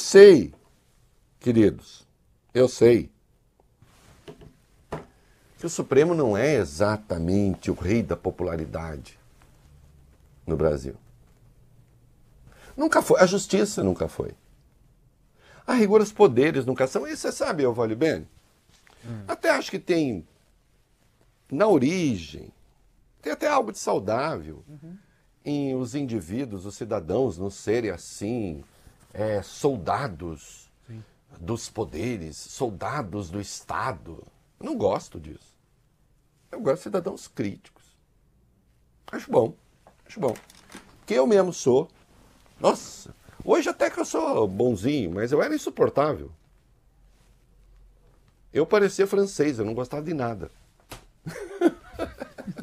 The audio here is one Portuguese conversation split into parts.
sei, queridos, eu sei que o Supremo não é exatamente o rei da popularidade no Brasil. Nunca foi. A justiça nunca foi. A rigor, os poderes nunca são. isso, você sabe, Evaldo Bene? Hum. Até acho que tem, na origem, tem até algo de saudável uhum. em os indivíduos, os cidadãos, não serem assim, é, soldados Sim. dos poderes, soldados do Estado. Eu não gosto disso. Eu gosto de cidadãos críticos. Acho bom. Acho bom. Que eu mesmo sou. Nossa, hoje até que eu sou bonzinho, mas eu era insuportável. Eu parecia francês, eu não gostava de nada.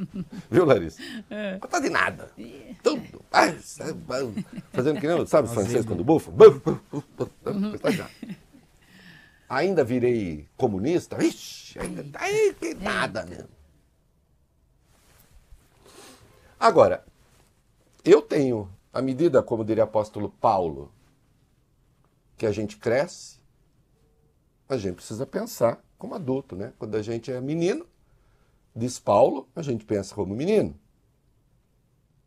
Viu, Larissa? É. Não de nada. Tudo. Então, fazendo que nem, sabe, francês quando bufa? Uhum. Ainda virei comunista? Ixi, ainda tá aí, que é. nada mesmo. Né? Agora, eu tenho, à medida, como diria o apóstolo Paulo, que a gente cresce, a gente precisa pensar como adulto, né? Quando a gente é menino, Diz Paulo, a gente pensa como menino.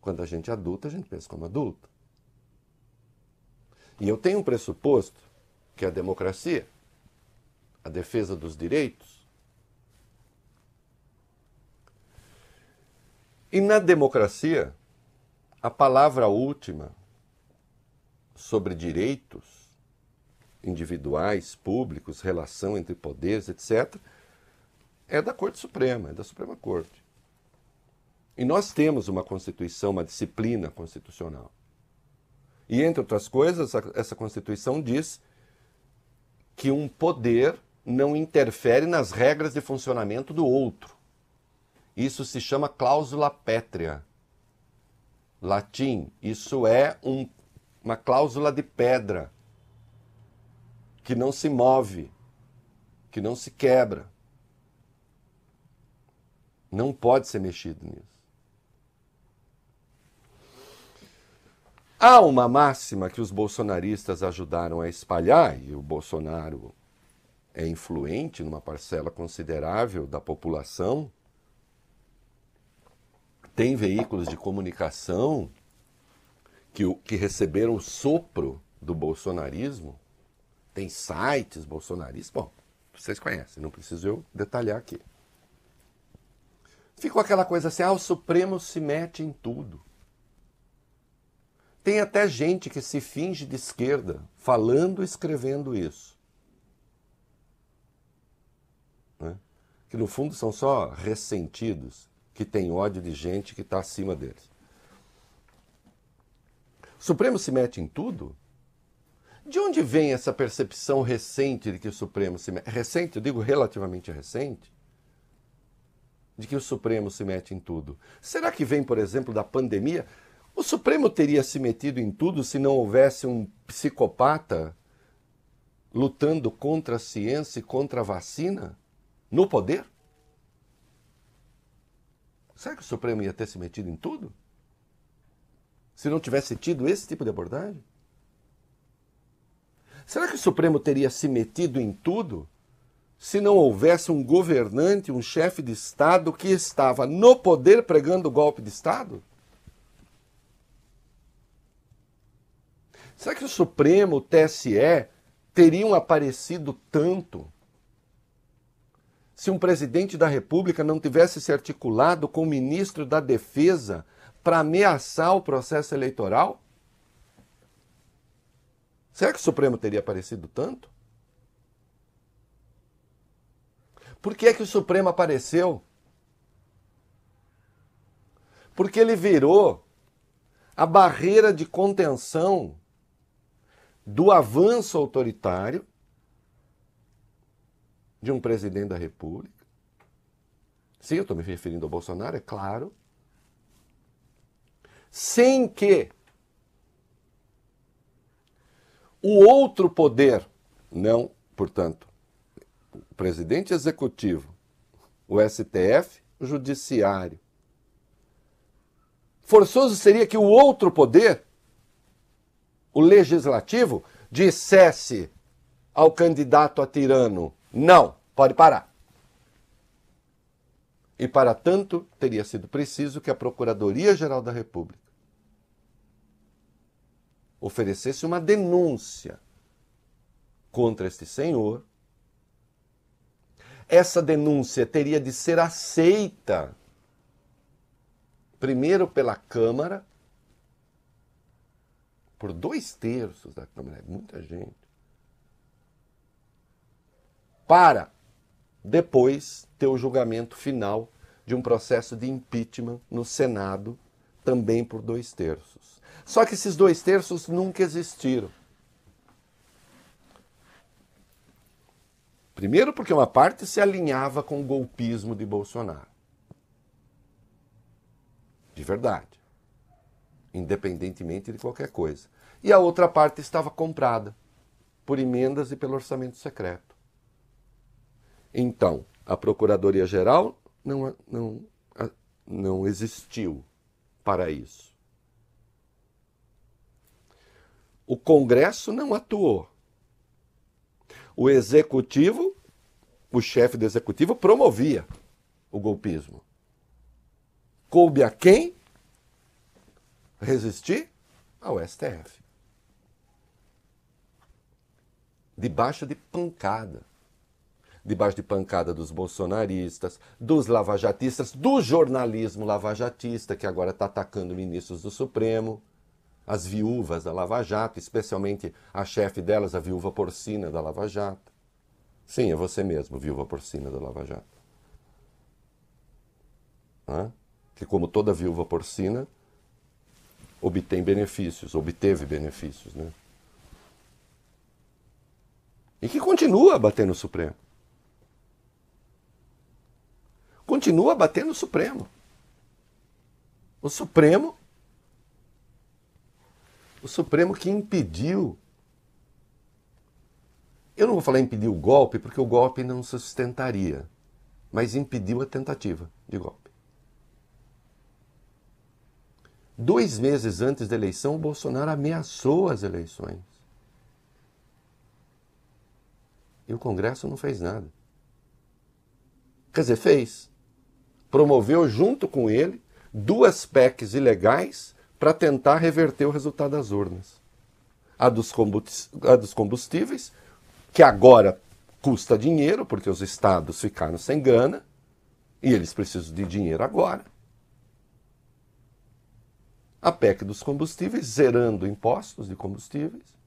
Quando a gente é adulto, a gente pensa como adulto. E eu tenho um pressuposto, que é a democracia, a defesa dos direitos. E na democracia, a palavra última sobre direitos individuais, públicos, relação entre poderes, etc., é da Corte Suprema, é da Suprema Corte. E nós temos uma Constituição, uma disciplina constitucional. E, entre outras coisas, essa Constituição diz que um poder não interfere nas regras de funcionamento do outro. Isso se chama cláusula pétrea. Latim, isso é um, uma cláusula de pedra que não se move, que não se quebra. Não pode ser mexido nisso. Há uma máxima que os bolsonaristas ajudaram a espalhar, e o Bolsonaro é influente numa parcela considerável da população, tem veículos de comunicação que, que receberam o sopro do bolsonarismo, tem sites bolsonaristas, bom, vocês conhecem, não preciso eu detalhar aqui. Ficou aquela coisa assim: ah, o Supremo se mete em tudo. Tem até gente que se finge de esquerda falando e escrevendo isso. Né? Que no fundo são só ressentidos que têm ódio de gente que está acima deles. O Supremo se mete em tudo? De onde vem essa percepção recente de que o Supremo se mete? Recente, eu digo relativamente recente de que o Supremo se mete em tudo. Será que vem, por exemplo, da pandemia? O Supremo teria se metido em tudo se não houvesse um psicopata lutando contra a ciência e contra a vacina no poder? Será que o Supremo ia ter se metido em tudo? Se não tivesse tido esse tipo de abordagem? Será que o Supremo teria se metido em tudo se não houvesse um governante, um chefe de Estado que estava no poder pregando o golpe de Estado? Será que o Supremo, o TSE, teriam aparecido tanto se um presidente da República não tivesse se articulado com o ministro da Defesa para ameaçar o processo eleitoral? Será que o Supremo teria aparecido tanto? Por que é que o Supremo apareceu? Porque ele virou a barreira de contenção do avanço autoritário de um presidente da República. Sim, eu estou me referindo ao Bolsonaro, é claro. Sem que o outro poder, não, portanto, o presidente executivo, o STF, o judiciário. Forçoso seria que o outro poder, o legislativo, dissesse ao candidato a tirano: não, pode parar. E para tanto, teria sido preciso que a Procuradoria-Geral da República oferecesse uma denúncia contra este senhor essa denúncia teria de ser aceita primeiro pela Câmara, por dois terços da Câmara, é muita gente, para depois ter o julgamento final de um processo de impeachment no Senado, também por dois terços. Só que esses dois terços nunca existiram. Primeiro, porque uma parte se alinhava com o golpismo de Bolsonaro. De verdade. Independentemente de qualquer coisa. E a outra parte estava comprada por emendas e pelo orçamento secreto. Então, a Procuradoria-Geral não, não, não existiu para isso. O Congresso não atuou o executivo, o chefe do executivo, promovia o golpismo. Coube a quem resistir? Ao STF. Debaixo de pancada. Debaixo de pancada dos bolsonaristas, dos lavajatistas, do jornalismo lavajatista, que agora está atacando ministros do Supremo as viúvas da Lava Jato, especialmente a chefe delas, a viúva porcina da Lava Jato. Sim, é você mesmo, viúva porcina da Lava Jato. Hã? Que, como toda viúva porcina, obtém benefícios, obteve benefícios, né? E que continua batendo no Supremo. Continua batendo no Supremo. O Supremo o Supremo que impediu. Eu não vou falar impediu o golpe, porque o golpe não se sustentaria, mas impediu a tentativa de golpe. Dois meses antes da eleição, o Bolsonaro ameaçou as eleições. E o Congresso não fez nada. Quer dizer, fez. Promoveu junto com ele duas PECs ilegais para tentar reverter o resultado das urnas. A dos, a dos combustíveis, que agora custa dinheiro, porque os estados ficaram sem grana, e eles precisam de dinheiro agora. A PEC dos combustíveis, zerando impostos de combustíveis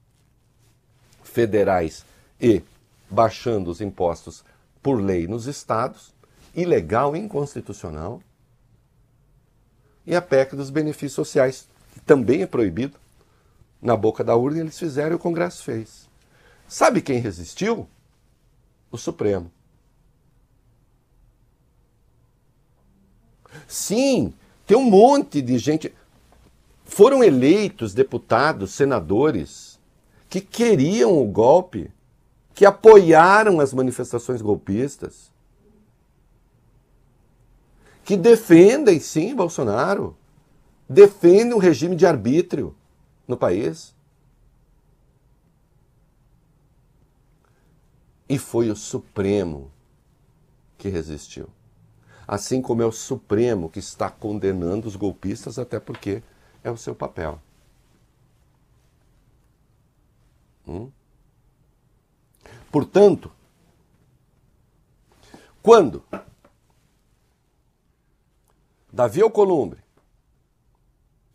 federais e baixando os impostos por lei nos estados, ilegal e inconstitucional e a PEC dos benefícios sociais, que também é proibido. Na boca da urna eles fizeram e o Congresso fez. Sabe quem resistiu? O Supremo. Sim, tem um monte de gente. Foram eleitos deputados, senadores, que queriam o golpe, que apoiaram as manifestações golpistas que defendem sim Bolsonaro, defendem um regime de arbítrio no país. E foi o Supremo que resistiu. Assim como é o Supremo que está condenando os golpistas, até porque é o seu papel. Hum? Portanto, quando Davi Alcolumbre,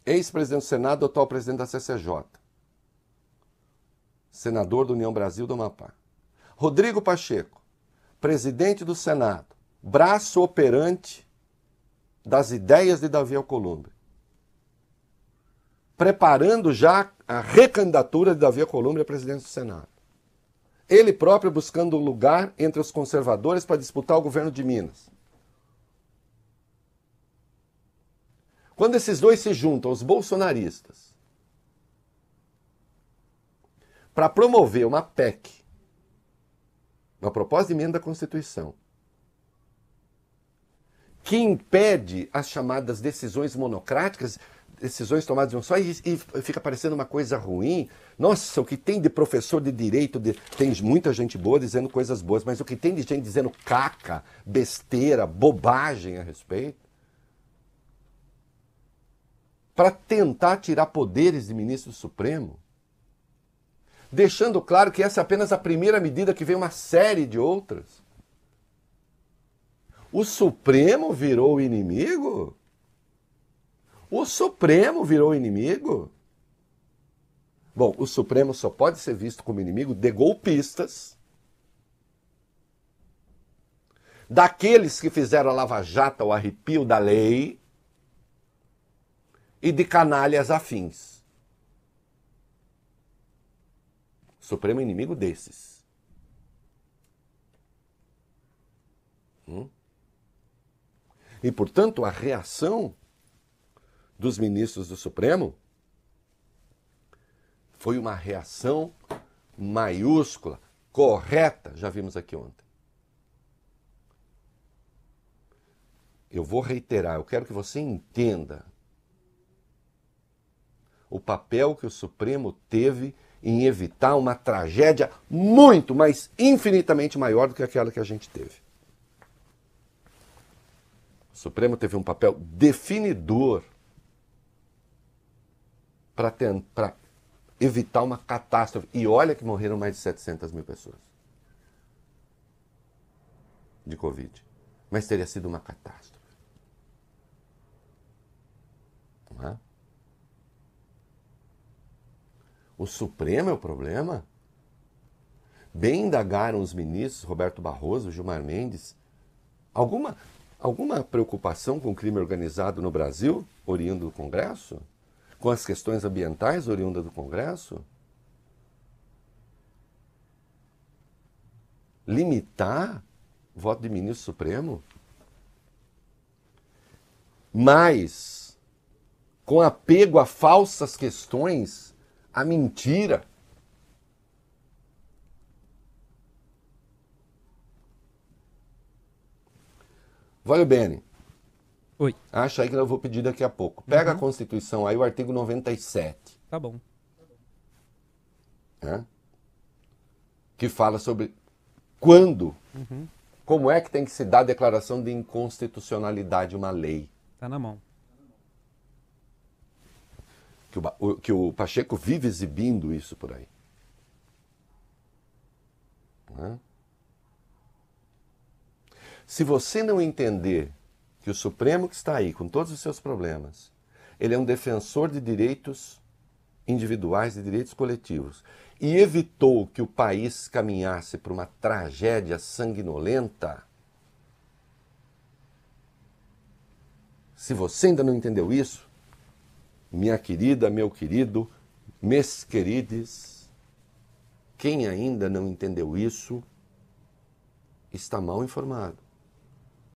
ex-presidente do Senado, atual presidente da CCJ, senador da União Brasil do Amapá. Rodrigo Pacheco, presidente do Senado, braço operante das ideias de Davi Alcolumbre. Preparando já a recandidatura de Davi Alcolumbre a presidente do Senado. Ele próprio buscando um lugar entre os conservadores para disputar o governo de Minas. Quando esses dois se juntam, os bolsonaristas, para promover uma PEC, uma proposta de emenda à Constituição, que impede as chamadas decisões monocráticas, decisões tomadas de um só, e, e, fica parecendo uma coisa ruim. Nossa, o que tem de professor de direito, de, tem muita gente boa dizendo coisas boas, mas o que tem de gente dizendo caca, besteira, bobagem a respeito? para tentar tirar poderes de ministro supremo, deixando claro que essa é apenas a primeira medida que vem uma série de outras. O Supremo virou inimigo? O Supremo virou inimigo? Bom, o Supremo só pode ser visto como inimigo de golpistas, daqueles que fizeram a Lava Jato o arrepio da lei, e de canalhas afins. O Supremo inimigo desses. Hum? E, portanto, a reação dos ministros do Supremo foi uma reação maiúscula, correta, já vimos aqui ontem. Eu vou reiterar, eu quero que você entenda o papel que o Supremo teve em evitar uma tragédia muito, mas infinitamente maior do que aquela que a gente teve. O Supremo teve um papel definidor para evitar uma catástrofe. E olha que morreram mais de 700 mil pessoas de Covid. Mas teria sido uma catástrofe. Não é? O Supremo é o problema? Bem indagaram os ministros Roberto Barroso, Gilmar Mendes. Alguma, alguma preocupação com o crime organizado no Brasil, oriundo do Congresso? Com as questões ambientais, oriunda do Congresso? Limitar o voto de ministro Supremo? Mas, com apego a falsas questões a mentira. Valeu, Bene. Oi. Acha aí que eu vou pedir daqui a pouco. Pega uhum. a Constituição aí, o artigo 97. Tá bom. É? Que fala sobre quando, uhum. como é que tem que se dar a declaração de inconstitucionalidade uma lei. Tá na mão que o, que o Pacheco vive exibindo isso por aí. Né? Se você não entender que o Supremo que está aí com todos os seus problemas, ele é um defensor de direitos individuais e direitos coletivos e evitou que o país caminhasse para uma tragédia sanguinolenta. Se você ainda não entendeu isso, minha querida, meu querido, mes querides, quem ainda não entendeu isso está mal informado.